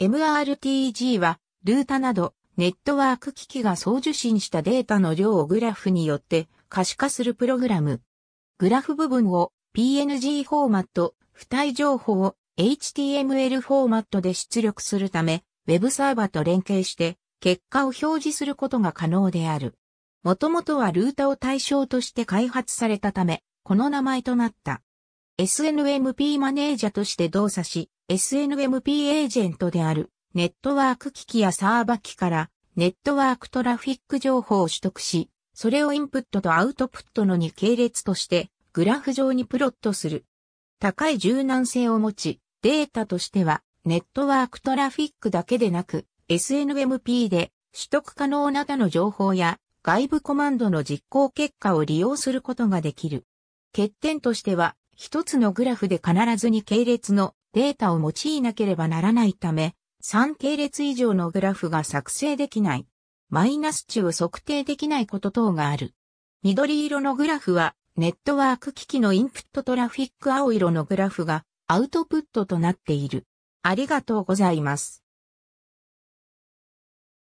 MRTG は、ルータなど、ネットワーク機器が送受信したデータの量をグラフによって可視化するプログラム。グラフ部分を PNG フォーマット、付帯情報を HTML フォーマットで出力するため、ウェブサーバーと連携して、結果を表示することが可能である。もともとはルータを対象として開発されたため、この名前となった。SNMP マネージャとして動作し、SNMP エージェントであるネットワーク機器やサーバ機からネットワークトラフィック情報を取得し、それをインプットとアウトプットの2系列としてグラフ上にプロットする。高い柔軟性を持ち、データとしてはネットワークトラフィックだけでなく SNMP で取得可能な他の情報や外部コマンドの実行結果を利用することができる。欠点としては一つのグラフで必ずに系列のデータを用いなければならないため、3系列以上のグラフが作成できない。マイナス値を測定できないこと等がある。緑色のグラフは、ネットワーク機器のインプットトラフィック青色のグラフがアウトプットとなっている。ありがとうございます。